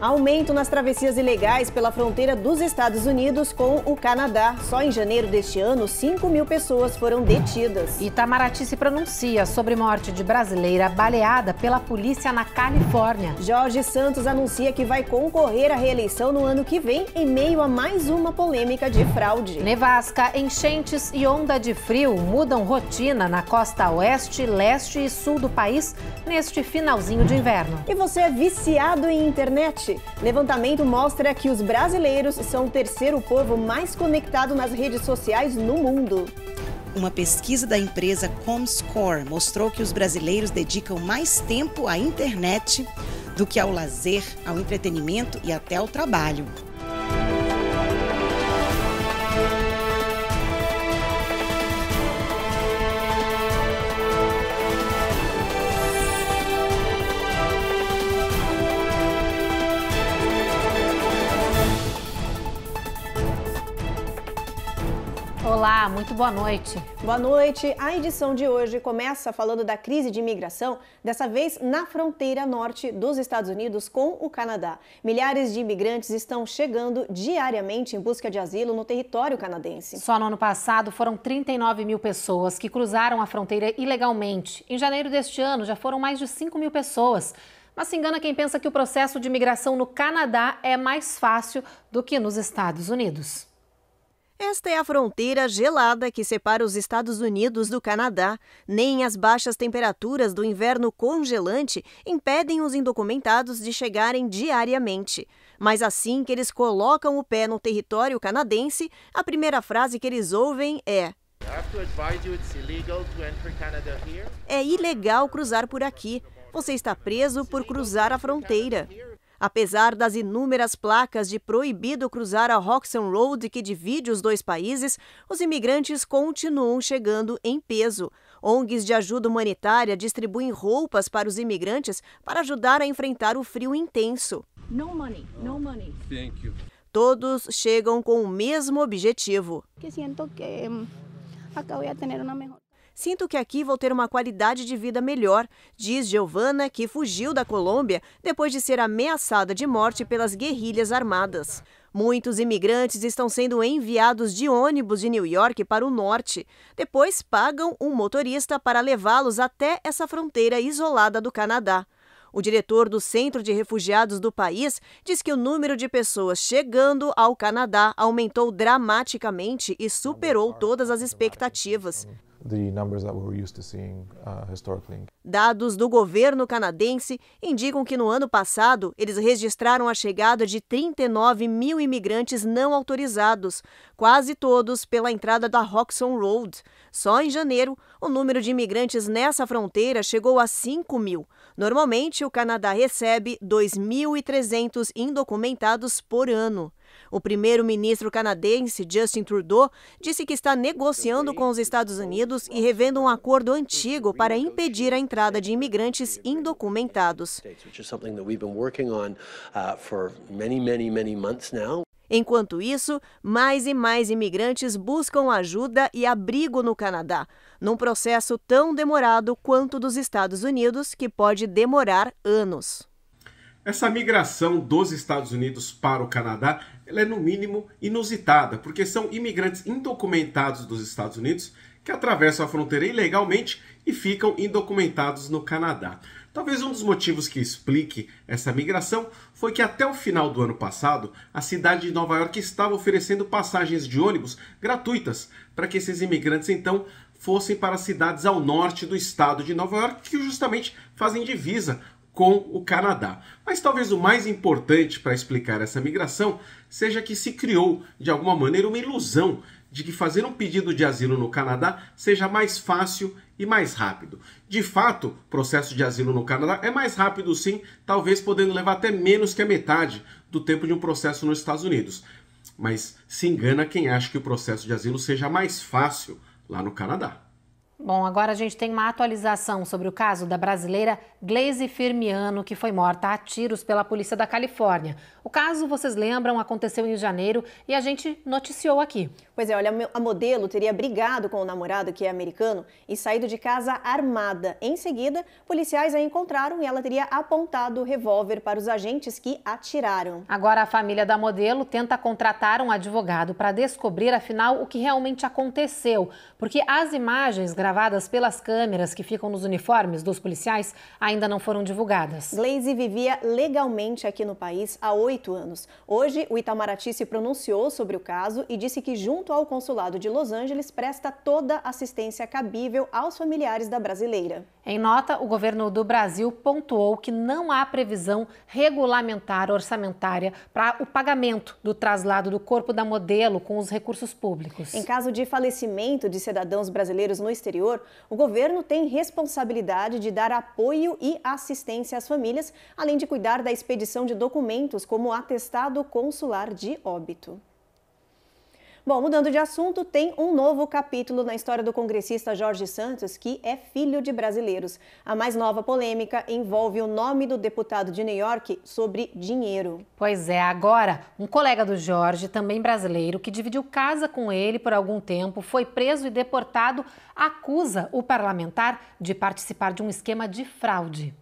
Aumento nas travessias ilegais pela fronteira dos Estados Unidos com o Canadá. Só em janeiro deste ano, 5 mil pessoas foram detidas. Itamaraty se pronuncia sobre morte de brasileira baleada pela polícia na Califórnia. Jorge Santos anuncia que vai concorrer à reeleição no ano que vem, em meio a mais uma polêmica de fraude. Nevasca, enchentes e onda de frio mudam rotina na costa oeste, leste e sul do país neste finalzinho de inverno. E você é viciado em internet? Levantamento mostra que os brasileiros são o terceiro povo mais conectado nas redes sociais no mundo. Uma pesquisa da empresa Comscore mostrou que os brasileiros dedicam mais tempo à internet do que ao lazer, ao entretenimento e até ao trabalho. muito boa noite. Boa noite. A edição de hoje começa falando da crise de imigração, dessa vez na fronteira norte dos Estados Unidos com o Canadá. Milhares de imigrantes estão chegando diariamente em busca de asilo no território canadense. Só no ano passado foram 39 mil pessoas que cruzaram a fronteira ilegalmente. Em janeiro deste ano já foram mais de 5 mil pessoas. Mas se engana quem pensa que o processo de imigração no Canadá é mais fácil do que nos Estados Unidos. Esta é a fronteira gelada que separa os Estados Unidos do Canadá. Nem as baixas temperaturas do inverno congelante impedem os indocumentados de chegarem diariamente. Mas assim que eles colocam o pé no território canadense, a primeira frase que eles ouvem é: É ilegal cruzar por aqui. Você está preso por cruzar a fronteira. Apesar das inúmeras placas de proibido cruzar a Roxham Road que divide os dois países, os imigrantes continuam chegando em peso. ONGs de ajuda humanitária distribuem roupas para os imigrantes para ajudar a enfrentar o frio intenso. No money, no money. Thank you. Todos chegam com o mesmo objetivo. Que que hum, Sinto que aqui vou ter uma qualidade de vida melhor, diz Giovana, que fugiu da Colômbia depois de ser ameaçada de morte pelas guerrilhas armadas. Muitos imigrantes estão sendo enviados de ônibus de New York para o norte. Depois pagam um motorista para levá-los até essa fronteira isolada do Canadá. O diretor do Centro de Refugiados do país diz que o número de pessoas chegando ao Canadá aumentou dramaticamente e superou todas as expectativas. Uh, Dados do governo canadense indicam que no ano passado eles registraram a chegada de 39 mil imigrantes não autorizados, quase todos pela entrada da Roxon Road. Só em janeiro, o número de imigrantes nessa fronteira chegou a 5 mil. Normalmente, o Canadá recebe 2.300 indocumentados por ano. O primeiro-ministro canadense, Justin Trudeau, disse que está negociando com os Estados Unidos e revendo um acordo antigo para impedir a entrada de imigrantes indocumentados. Enquanto isso, mais e mais imigrantes buscam ajuda e abrigo no Canadá, num processo tão demorado quanto dos Estados Unidos, que pode demorar anos. Essa migração dos Estados Unidos para o Canadá ela é, no mínimo, inusitada, porque são imigrantes indocumentados dos Estados Unidos que atravessam a fronteira ilegalmente e ficam indocumentados no Canadá. Talvez um dos motivos que explique essa migração foi que até o final do ano passado, a cidade de Nova York estava oferecendo passagens de ônibus gratuitas para que esses imigrantes então fossem para cidades ao norte do estado de Nova York, que justamente fazem divisa com o Canadá. Mas talvez o mais importante para explicar essa migração seja que se criou, de alguma maneira, uma ilusão de que fazer um pedido de asilo no Canadá seja mais fácil e mais rápido. De fato, o processo de asilo no Canadá é mais rápido sim, talvez podendo levar até menos que a metade do tempo de um processo nos Estados Unidos. Mas se engana quem acha que o processo de asilo seja mais fácil lá no Canadá. Bom, agora a gente tem uma atualização sobre o caso da brasileira Glaze Firmiano, que foi morta a tiros pela polícia da Califórnia. O caso, vocês lembram, aconteceu em janeiro e a gente noticiou aqui. Pois é, olha, a modelo teria brigado com o namorado, que é americano, e saído de casa armada. Em seguida, policiais a encontraram e ela teria apontado o revólver para os agentes que atiraram. Agora, a família da modelo tenta contratar um advogado para descobrir, afinal, o que realmente aconteceu. Porque as imagens gravadas pelas câmeras que ficam nos uniformes dos policiais ainda não foram divulgadas. Glaze vivia legalmente aqui no país há oito anos. Hoje, o Itamaraty se pronunciou sobre o caso e disse que, junto junto Consulado de Los Angeles, presta toda assistência cabível aos familiares da brasileira. Em nota, o governo do Brasil pontuou que não há previsão regulamentar orçamentária para o pagamento do traslado do corpo da modelo com os recursos públicos. Em caso de falecimento de cidadãos brasileiros no exterior, o governo tem responsabilidade de dar apoio e assistência às famílias, além de cuidar da expedição de documentos como atestado consular de óbito. Bom, mudando de assunto, tem um novo capítulo na história do congressista Jorge Santos, que é filho de brasileiros. A mais nova polêmica envolve o nome do deputado de New York sobre dinheiro. Pois é, agora, um colega do Jorge, também brasileiro, que dividiu casa com ele por algum tempo, foi preso e deportado, acusa o parlamentar de participar de um esquema de fraude.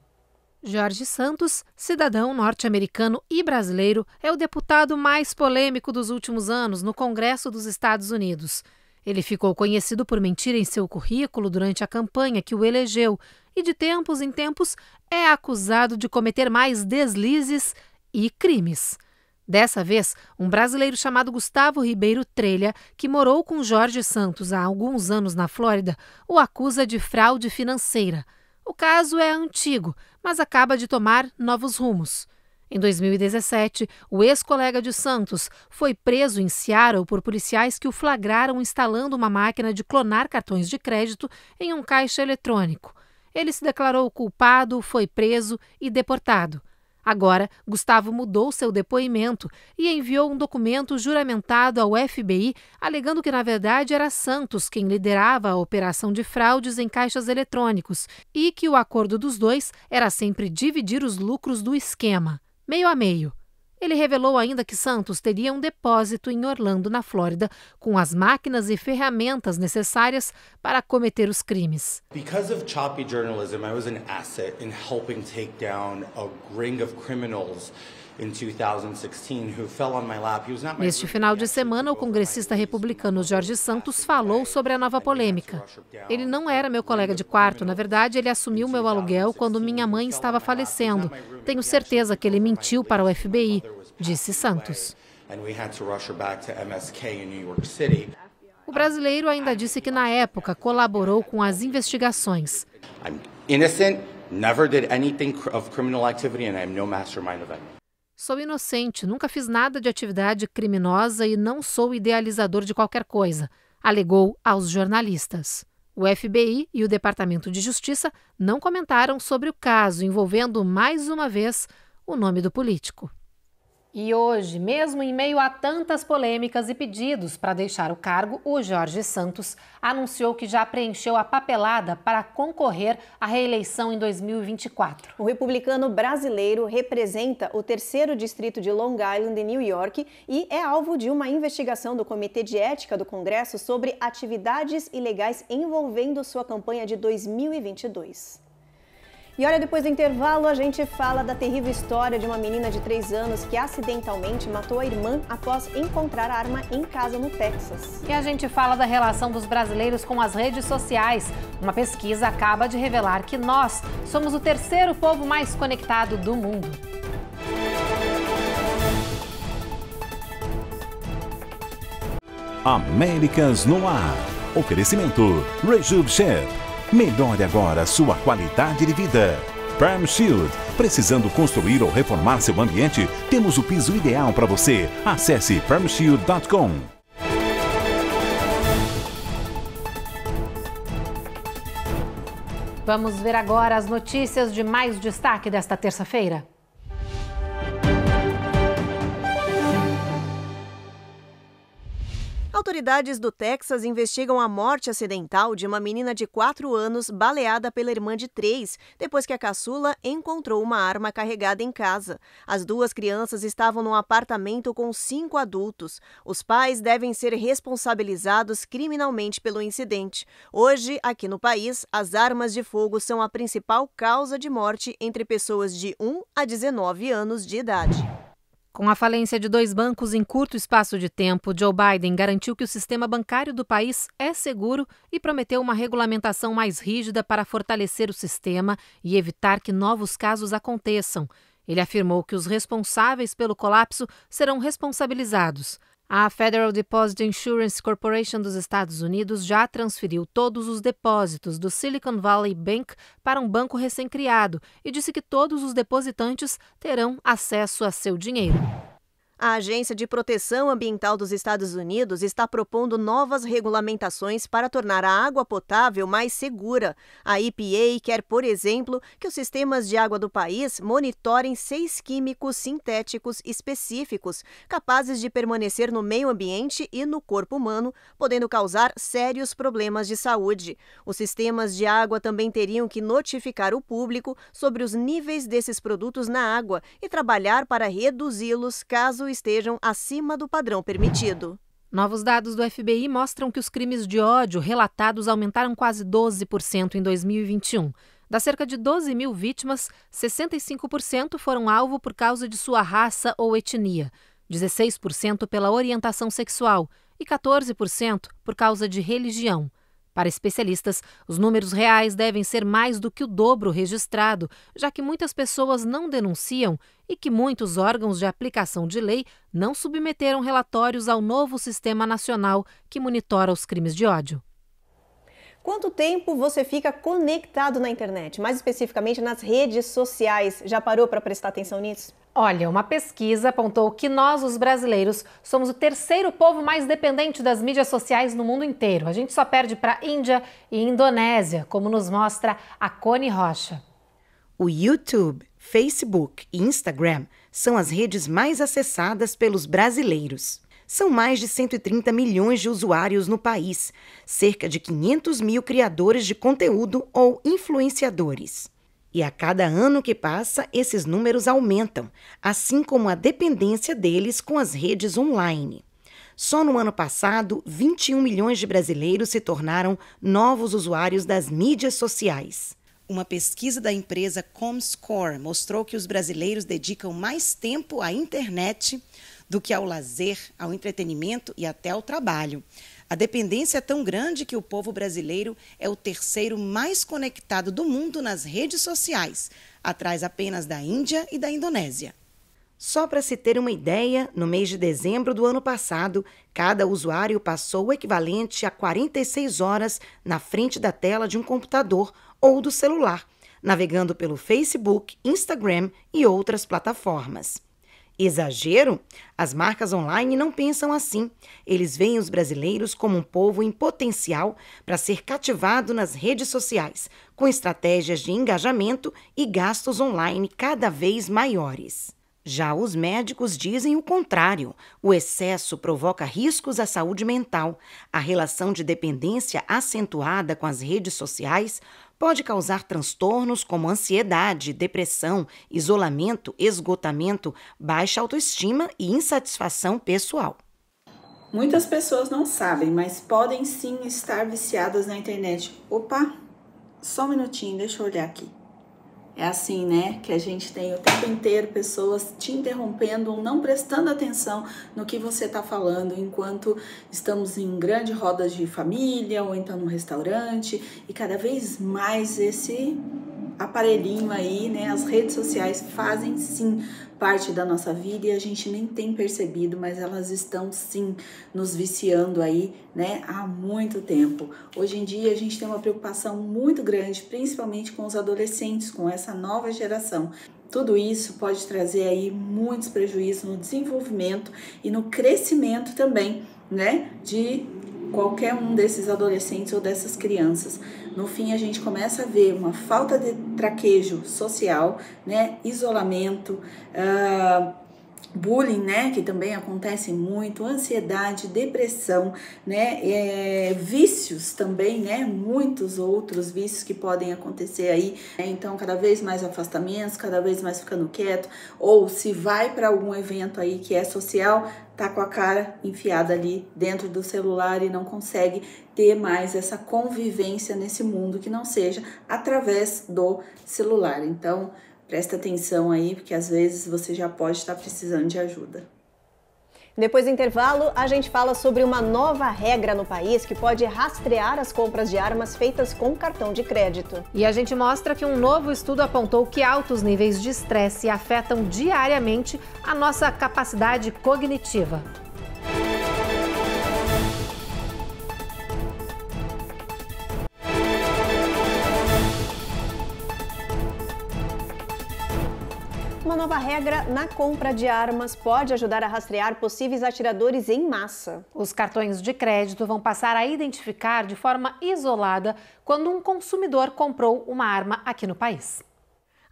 Jorge Santos, cidadão norte-americano e brasileiro, é o deputado mais polêmico dos últimos anos no Congresso dos Estados Unidos. Ele ficou conhecido por mentir em seu currículo durante a campanha que o elegeu e, de tempos em tempos, é acusado de cometer mais deslizes e crimes. Dessa vez, um brasileiro chamado Gustavo Ribeiro Trelha, que morou com Jorge Santos há alguns anos na Flórida, o acusa de fraude financeira. O caso é antigo, mas acaba de tomar novos rumos. Em 2017, o ex-colega de Santos foi preso em Seattle por policiais que o flagraram instalando uma máquina de clonar cartões de crédito em um caixa eletrônico. Ele se declarou culpado, foi preso e deportado. Agora, Gustavo mudou seu depoimento e enviou um documento juramentado ao FBI, alegando que, na verdade, era Santos quem liderava a operação de fraudes em caixas eletrônicos e que o acordo dos dois era sempre dividir os lucros do esquema, meio a meio. Ele revelou ainda que Santos teria um depósito em Orlando, na Flórida, com as máquinas e ferramentas necessárias para cometer os crimes. Because of choppy journalism, I was an asset in helping take down a ring of criminals Neste final de semana, o congressista republicano Jorge Santos falou sobre a nova polêmica. Ele não era meu colega de quarto, na verdade, ele assumiu meu aluguel quando minha mãe estava falecendo. Tenho certeza que ele mentiu para o FBI, disse Santos. O brasileiro ainda disse que na época colaborou com as investigações. I'm never did anything of criminal activity and I no mastermind of it. Sou inocente, nunca fiz nada de atividade criminosa e não sou idealizador de qualquer coisa, alegou aos jornalistas. O FBI e o Departamento de Justiça não comentaram sobre o caso envolvendo mais uma vez o nome do político. E hoje, mesmo em meio a tantas polêmicas e pedidos para deixar o cargo, o Jorge Santos anunciou que já preencheu a papelada para concorrer à reeleição em 2024. O republicano brasileiro representa o terceiro distrito de Long Island, em New York, e é alvo de uma investigação do Comitê de Ética do Congresso sobre atividades ilegais envolvendo sua campanha de 2022. E olha, depois do intervalo, a gente fala da terrível história de uma menina de 3 anos que acidentalmente matou a irmã após encontrar a arma em casa no Texas. E a gente fala da relação dos brasileiros com as redes sociais. Uma pesquisa acaba de revelar que nós somos o terceiro povo mais conectado do mundo. Américas no ar. Oferecimento Rejuve Chef Melhore agora sua qualidade de vida. Perm Shield. Precisando construir ou reformar seu ambiente? Temos o piso ideal para você. Acesse permshield.com. Vamos ver agora as notícias de mais destaque desta terça-feira. Autoridades do Texas investigam a morte acidental de uma menina de 4 anos baleada pela irmã de 3, depois que a caçula encontrou uma arma carregada em casa. As duas crianças estavam num apartamento com cinco adultos. Os pais devem ser responsabilizados criminalmente pelo incidente. Hoje, aqui no país, as armas de fogo são a principal causa de morte entre pessoas de 1 a 19 anos de idade. Com a falência de dois bancos em curto espaço de tempo, Joe Biden garantiu que o sistema bancário do país é seguro e prometeu uma regulamentação mais rígida para fortalecer o sistema e evitar que novos casos aconteçam. Ele afirmou que os responsáveis pelo colapso serão responsabilizados. A Federal Deposit Insurance Corporation dos Estados Unidos já transferiu todos os depósitos do Silicon Valley Bank para um banco recém-criado e disse que todos os depositantes terão acesso a seu dinheiro. A Agência de Proteção Ambiental dos Estados Unidos está propondo novas regulamentações para tornar a água potável mais segura. A EPA quer, por exemplo, que os sistemas de água do país monitorem seis químicos sintéticos específicos, capazes de permanecer no meio ambiente e no corpo humano, podendo causar sérios problemas de saúde. Os sistemas de água também teriam que notificar o público sobre os níveis desses produtos na água e trabalhar para reduzi-los caso estejam acima do padrão permitido. Novos dados do FBI mostram que os crimes de ódio relatados aumentaram quase 12% em 2021. Das cerca de 12 mil vítimas, 65% foram alvo por causa de sua raça ou etnia, 16% pela orientação sexual e 14% por causa de religião. Para especialistas, os números reais devem ser mais do que o dobro registrado, já que muitas pessoas não denunciam e que muitos órgãos de aplicação de lei não submeteram relatórios ao novo Sistema Nacional que monitora os crimes de ódio. Quanto tempo você fica conectado na internet, mais especificamente nas redes sociais? Já parou para prestar atenção nisso? Olha, uma pesquisa apontou que nós, os brasileiros, somos o terceiro povo mais dependente das mídias sociais no mundo inteiro. A gente só perde para Índia e Indonésia, como nos mostra a Cone Rocha. O YouTube, Facebook e Instagram são as redes mais acessadas pelos brasileiros. São mais de 130 milhões de usuários no país, cerca de 500 mil criadores de conteúdo ou influenciadores. E a cada ano que passa, esses números aumentam, assim como a dependência deles com as redes online. Só no ano passado, 21 milhões de brasileiros se tornaram novos usuários das mídias sociais. Uma pesquisa da empresa Comscore mostrou que os brasileiros dedicam mais tempo à internet do que ao lazer, ao entretenimento e até ao trabalho. A dependência é tão grande que o povo brasileiro é o terceiro mais conectado do mundo nas redes sociais, atrás apenas da Índia e da Indonésia. Só para se ter uma ideia, no mês de dezembro do ano passado, cada usuário passou o equivalente a 46 horas na frente da tela de um computador ou do celular, navegando pelo Facebook, Instagram e outras plataformas. Exagero? As marcas online não pensam assim. Eles veem os brasileiros como um povo em potencial para ser cativado nas redes sociais, com estratégias de engajamento e gastos online cada vez maiores. Já os médicos dizem o contrário. O excesso provoca riscos à saúde mental. A relação de dependência acentuada com as redes sociais pode causar transtornos como ansiedade, depressão, isolamento, esgotamento, baixa autoestima e insatisfação pessoal. Muitas pessoas não sabem, mas podem sim estar viciadas na internet. Opa, só um minutinho, deixa eu olhar aqui. É assim, né? Que a gente tem o tempo inteiro pessoas te interrompendo ou não prestando atenção no que você está falando enquanto estamos em grandes rodas de família ou então num restaurante e cada vez mais esse aparelhinho aí, né? As redes sociais fazem sim parte da nossa vida e a gente nem tem percebido, mas elas estão sim nos viciando aí, né, há muito tempo. Hoje em dia a gente tem uma preocupação muito grande, principalmente com os adolescentes, com essa nova geração. Tudo isso pode trazer aí muitos prejuízos no desenvolvimento e no crescimento também, né, de qualquer um desses adolescentes ou dessas crianças. No fim, a gente começa a ver uma falta de traquejo social, né? Isolamento, uh, bullying, né? Que também acontece muito, ansiedade, depressão, né? É, vícios também, né? Muitos outros vícios que podem acontecer aí. Né? Então, cada vez mais afastamentos, cada vez mais ficando quieto, ou se vai para algum evento aí que é social, tá com a cara enfiada ali dentro do celular e não consegue ter mais essa convivência nesse mundo que não seja através do celular. Então, presta atenção aí, porque às vezes você já pode estar precisando de ajuda. Depois do intervalo, a gente fala sobre uma nova regra no país que pode rastrear as compras de armas feitas com cartão de crédito. E a gente mostra que um novo estudo apontou que altos níveis de estresse afetam diariamente a nossa capacidade cognitiva. nova regra na compra de armas pode ajudar a rastrear possíveis atiradores em massa. Os cartões de crédito vão passar a identificar de forma isolada quando um consumidor comprou uma arma aqui no país.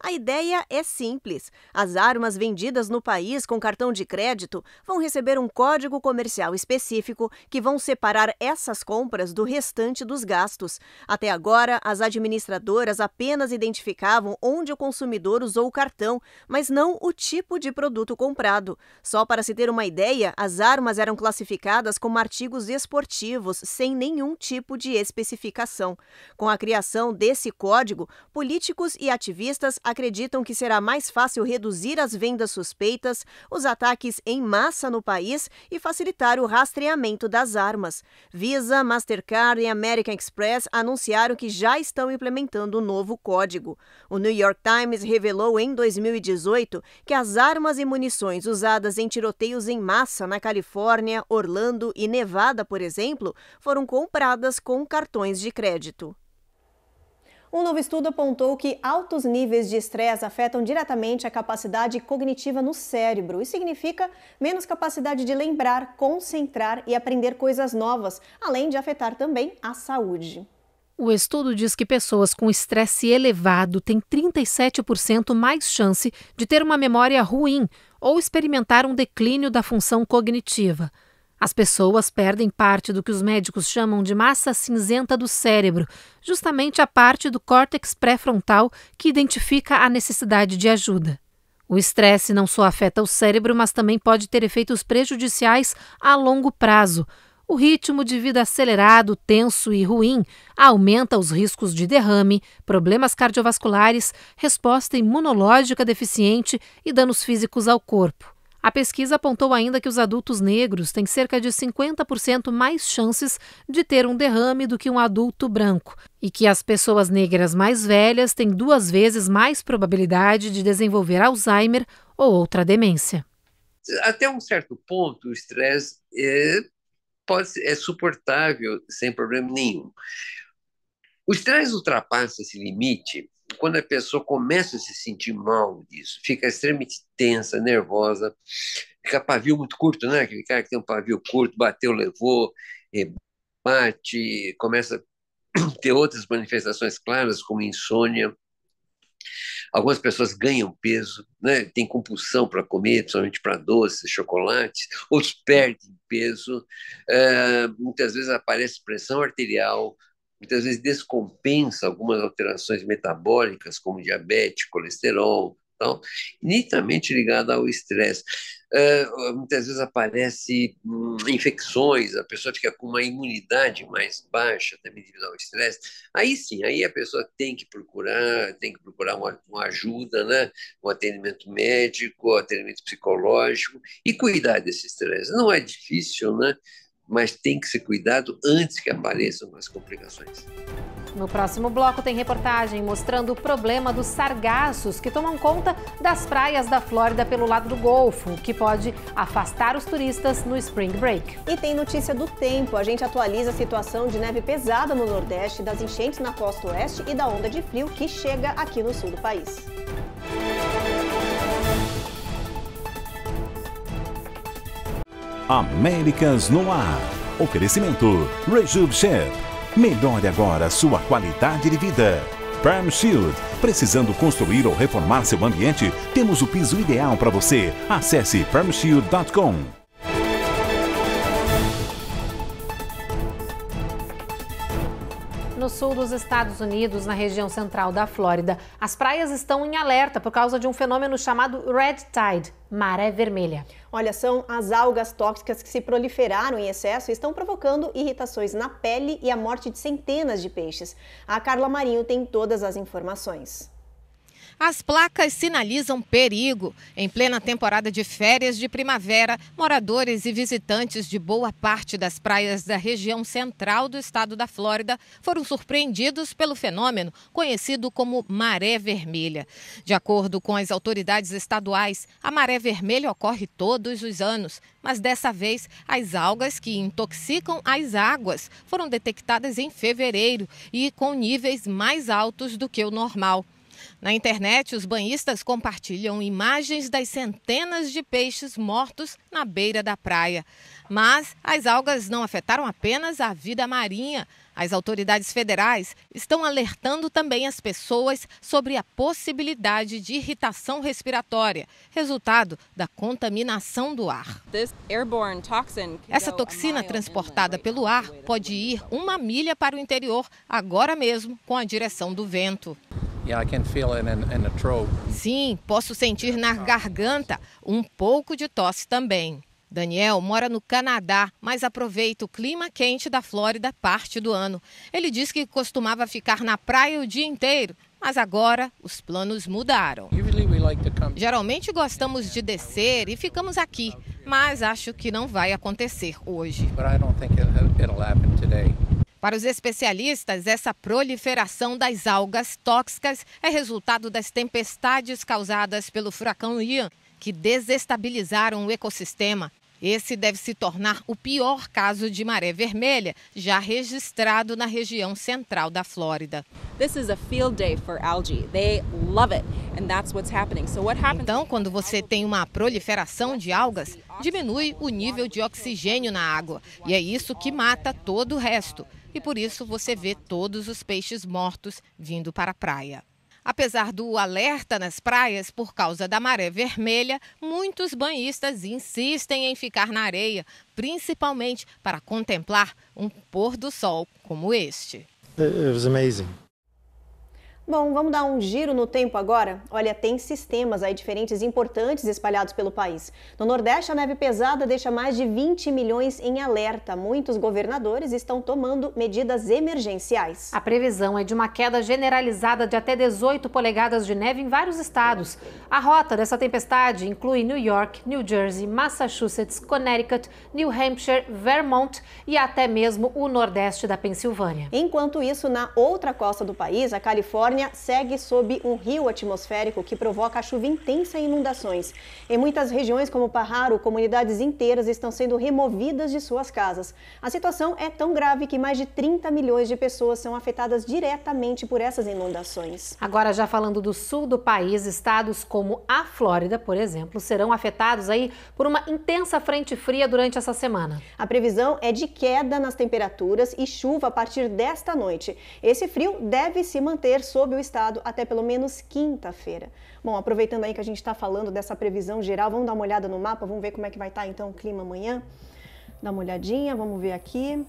A ideia é simples. As armas vendidas no país com cartão de crédito vão receber um código comercial específico que vão separar essas compras do restante dos gastos. Até agora, as administradoras apenas identificavam onde o consumidor usou o cartão, mas não o tipo de produto comprado. Só para se ter uma ideia, as armas eram classificadas como artigos esportivos, sem nenhum tipo de especificação. Com a criação desse código, políticos e ativistas acreditam que será mais fácil reduzir as vendas suspeitas, os ataques em massa no país e facilitar o rastreamento das armas. Visa, Mastercard e American Express anunciaram que já estão implementando o um novo código. O New York Times revelou em 2018 que as armas e munições usadas em tiroteios em massa na Califórnia, Orlando e Nevada, por exemplo, foram compradas com cartões de crédito. Um novo estudo apontou que altos níveis de estresse afetam diretamente a capacidade cognitiva no cérebro. Isso significa menos capacidade de lembrar, concentrar e aprender coisas novas, além de afetar também a saúde. O estudo diz que pessoas com estresse elevado têm 37% mais chance de ter uma memória ruim ou experimentar um declínio da função cognitiva. As pessoas perdem parte do que os médicos chamam de massa cinzenta do cérebro, justamente a parte do córtex pré-frontal que identifica a necessidade de ajuda. O estresse não só afeta o cérebro, mas também pode ter efeitos prejudiciais a longo prazo. O ritmo de vida acelerado, tenso e ruim aumenta os riscos de derrame, problemas cardiovasculares, resposta imunológica deficiente e danos físicos ao corpo. A pesquisa apontou ainda que os adultos negros têm cerca de 50% mais chances de ter um derrame do que um adulto branco e que as pessoas negras mais velhas têm duas vezes mais probabilidade de desenvolver Alzheimer ou outra demência. Até um certo ponto, o estresse é, é suportável sem problema nenhum. O estresse ultrapassa esse limite quando a pessoa começa a se sentir mal disso, fica extremamente tensa, nervosa, fica pavio muito curto, né? Aquele cara que tem um pavio curto, bateu, levou, eh, bate, começa a ter outras manifestações claras, como insônia. Algumas pessoas ganham peso, né? tem compulsão para comer, principalmente para doces, chocolates, outros perdem peso. É, muitas vezes aparece pressão arterial, muitas vezes descompensa algumas alterações metabólicas, como diabetes, colesterol, tal, nitamente ligada ao estresse. Uh, muitas vezes aparece hum, infecções, a pessoa fica com uma imunidade mais baixa também devido ao estresse. Aí sim, aí a pessoa tem que procurar, tem que procurar uma, uma ajuda, né? um atendimento médico, um atendimento psicológico e cuidar desse estresse. Não é difícil, né? mas tem que ser cuidado antes que apareçam as complicações. No próximo bloco tem reportagem mostrando o problema dos sargassos que tomam conta das praias da Flórida pelo lado do Golfo, que pode afastar os turistas no Spring Break. E tem notícia do tempo. A gente atualiza a situação de neve pesada no Nordeste, das enchentes na costa oeste e da onda de frio que chega aqui no sul do país. Américas no ar. Oferecimento Rejuve Chef. Melhore agora sua qualidade de vida. Perm Shield. Precisando construir ou reformar seu ambiente? Temos o piso ideal para você. Acesse permshield.com. No sul dos Estados Unidos, na região central da Flórida, as praias estão em alerta por causa de um fenômeno chamado red tide, maré vermelha. Olha, são as algas tóxicas que se proliferaram em excesso e estão provocando irritações na pele e a morte de centenas de peixes. A Carla Marinho tem todas as informações. As placas sinalizam perigo. Em plena temporada de férias de primavera, moradores e visitantes de boa parte das praias da região central do estado da Flórida foram surpreendidos pelo fenômeno conhecido como maré vermelha. De acordo com as autoridades estaduais, a maré vermelha ocorre todos os anos, mas dessa vez as algas que intoxicam as águas foram detectadas em fevereiro e com níveis mais altos do que o normal. Na internet, os banhistas compartilham imagens das centenas de peixes mortos na beira da praia. Mas as algas não afetaram apenas a vida marinha. As autoridades federais estão alertando também as pessoas sobre a possibilidade de irritação respiratória, resultado da contaminação do ar. Essa toxina transportada pelo ar pode ir uma milha para o interior, agora mesmo, com a direção do vento. Sim, posso sentir na garganta um pouco de tosse também. Daniel mora no Canadá, mas aproveita o clima quente da Flórida parte do ano. Ele diz que costumava ficar na praia o dia inteiro, mas agora os planos mudaram. Geralmente gostamos de descer e ficamos aqui, mas acho que não vai acontecer hoje. Para os especialistas, essa proliferação das algas tóxicas é resultado das tempestades causadas pelo furacão Ian, que desestabilizaram o ecossistema. Esse deve se tornar o pior caso de maré vermelha já registrado na região central da Flórida. Então, quando você tem uma proliferação de algas, diminui o nível de oxigênio na água, e é isso que mata todo o resto e por isso você vê todos os peixes mortos vindo para a praia. Apesar do alerta nas praias por causa da maré vermelha, muitos banhistas insistem em ficar na areia, principalmente para contemplar um pôr do sol como este. It was amazing. Bom, vamos dar um giro no tempo agora? Olha, tem sistemas aí diferentes importantes espalhados pelo país. No Nordeste, a neve pesada deixa mais de 20 milhões em alerta. Muitos governadores estão tomando medidas emergenciais. A previsão é de uma queda generalizada de até 18 polegadas de neve em vários estados. A rota dessa tempestade inclui New York, New Jersey, Massachusetts, Connecticut, New Hampshire, Vermont e até mesmo o Nordeste da Pensilvânia. Enquanto isso, na outra costa do país, a Califórnia Califórnia segue sob um rio atmosférico que provoca chuva intensa e inundações. Em muitas regiões, como Pajaro, comunidades inteiras estão sendo removidas de suas casas. A situação é tão grave que mais de 30 milhões de pessoas são afetadas diretamente por essas inundações. Agora, já falando do sul do país, estados como a Flórida, por exemplo, serão afetados aí por uma intensa frente fria durante essa semana. A previsão é de queda nas temperaturas e chuva a partir desta noite. Esse frio deve se manter sob sob o estado até pelo menos quinta-feira. Bom, aproveitando aí que a gente está falando dessa previsão geral, vamos dar uma olhada no mapa, vamos ver como é que vai estar tá, então o clima amanhã. Dá uma olhadinha, vamos ver aqui.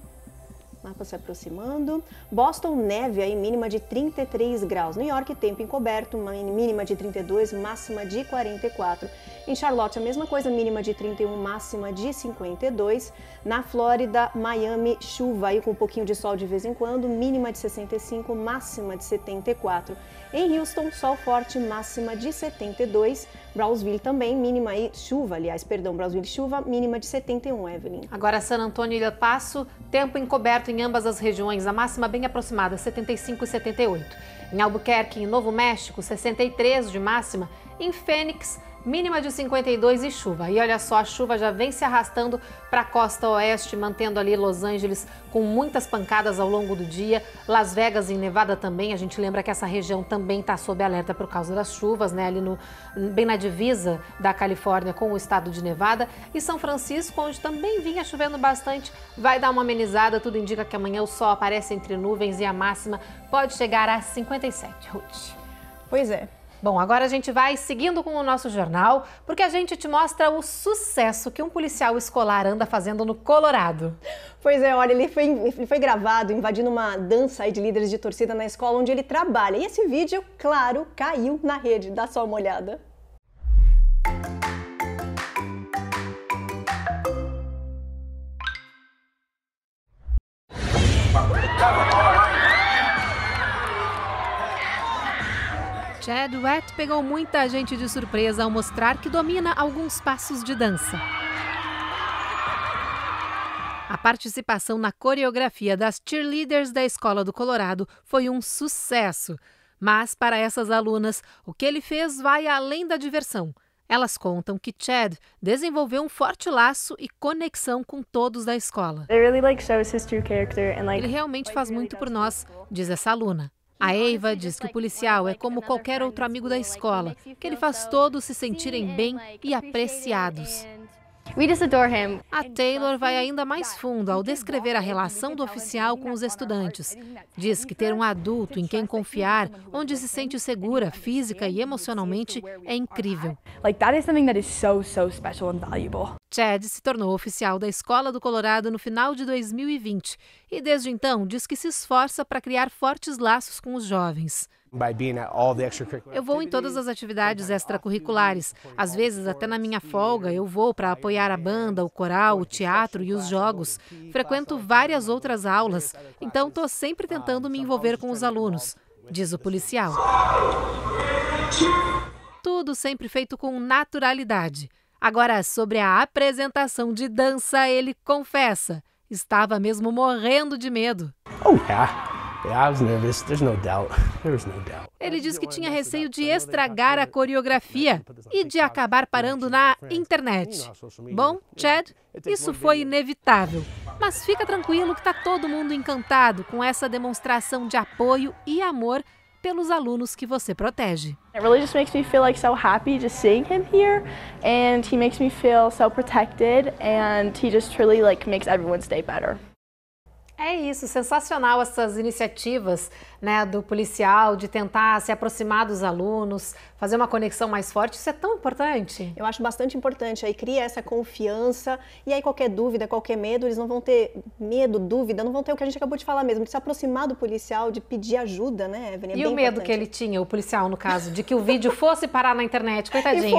Napa se aproximando. Boston, neve aí, mínima de 33 graus. New York, tempo encoberto, mínima de 32, máxima de 44. Em Charlotte, a mesma coisa, mínima de 31, máxima de 52. Na Flórida, Miami, chuva aí com um pouquinho de sol de vez em quando, mínima de 65, máxima de 74. Em Houston, sol forte, máxima de 72 Brownsville também, mínima e chuva, aliás, perdão, Brownsville chuva, mínima de 71, Evelyn. Agora San Antônio e Ilha Passo, tempo encoberto em ambas as regiões, a máxima bem aproximada, 75 e 78. Em Albuquerque, em Novo México, 63 de máxima. Em Fênix, mínima de 52 e chuva. E olha só, a chuva já vem se arrastando para a costa oeste, mantendo ali Los Angeles com muitas pancadas ao longo do dia. Las Vegas em Nevada também. A gente lembra que essa região também está sob alerta por causa das chuvas, né? Ali no, bem na divisa da Califórnia com o estado de Nevada. E São Francisco, onde também vinha chovendo bastante, vai dar uma amenizada. Tudo indica que amanhã o sol aparece entre nuvens e a máxima pode chegar a 57. Ruth. Pois é. Bom, agora a gente vai seguindo com o nosso jornal, porque a gente te mostra o sucesso que um policial escolar anda fazendo no Colorado. Pois é, olha, ele foi, ele foi gravado invadindo uma dança de líderes de torcida na escola onde ele trabalha. E esse vídeo, claro, caiu na rede. Dá só uma olhada. Chad Wett pegou muita gente de surpresa ao mostrar que domina alguns passos de dança. A participação na coreografia das cheerleaders da Escola do Colorado foi um sucesso. Mas para essas alunas, o que ele fez vai além da diversão. Elas contam que Chad desenvolveu um forte laço e conexão com todos da escola. Ele realmente faz muito por nós, diz essa aluna. A Eva diz que o policial é como qualquer outro amigo da escola, que ele faz todos se sentirem bem e apreciados. A Taylor vai ainda mais fundo ao descrever a relação do oficial com os estudantes. Diz que ter um adulto em quem confiar, onde se sente segura física e emocionalmente, é incrível. Chad se tornou oficial da Escola do Colorado no final de 2020 e desde então diz que se esforça para criar fortes laços com os jovens. Eu vou em todas as atividades extracurriculares. Às vezes, até na minha folga, eu vou para apoiar a banda, o coral, o teatro e os jogos. Frequento várias outras aulas, então estou sempre tentando me envolver com os alunos, diz o policial. Tudo sempre feito com naturalidade. Agora, sobre a apresentação de dança, ele confessa: estava mesmo morrendo de medo. Oh, yeah. Né? Ele diz que tinha receio de estragar a coreografia e de acabar parando na internet. Bom, Chad, isso foi inevitável. Mas fica tranquilo que está todo mundo encantado com essa demonstração de apoio e amor pelos alunos que você protege. It really just makes me feel like so happy just seeing him here and he makes me feel so protected and he just truly like makes everyone's day better. É isso, sensacional essas iniciativas né, do policial, de tentar se aproximar dos alunos, fazer uma conexão mais forte, isso é tão importante. Eu acho bastante importante. Aí cria essa confiança e aí qualquer dúvida, qualquer medo, eles não vão ter medo, dúvida, não vão ter o que a gente acabou de falar mesmo, de se aproximar do policial, de pedir ajuda, né, Evelyn? É e o medo importante. que ele tinha, o policial no caso, de que o vídeo fosse parar na internet, coitadinho.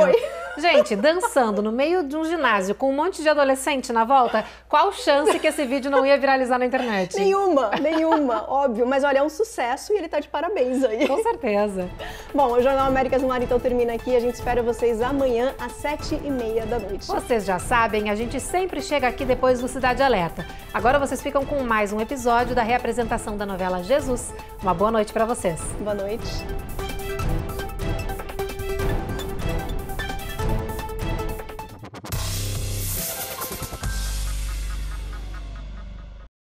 Gente, dançando no meio de um ginásio com um monte de adolescente na volta, qual chance que esse vídeo não ia viralizar na internet? Nenhuma, nenhuma, óbvio. Mas olha, é um sucesso sucesso e ele está de parabéns aí. Com certeza. Bom, o Jornal Américas no Ar então termina aqui. A gente espera vocês amanhã às sete e meia da noite. Vocês já sabem, a gente sempre chega aqui depois do Cidade Alerta. Agora vocês ficam com mais um episódio da reapresentação da novela Jesus. Uma boa noite para vocês. Boa noite.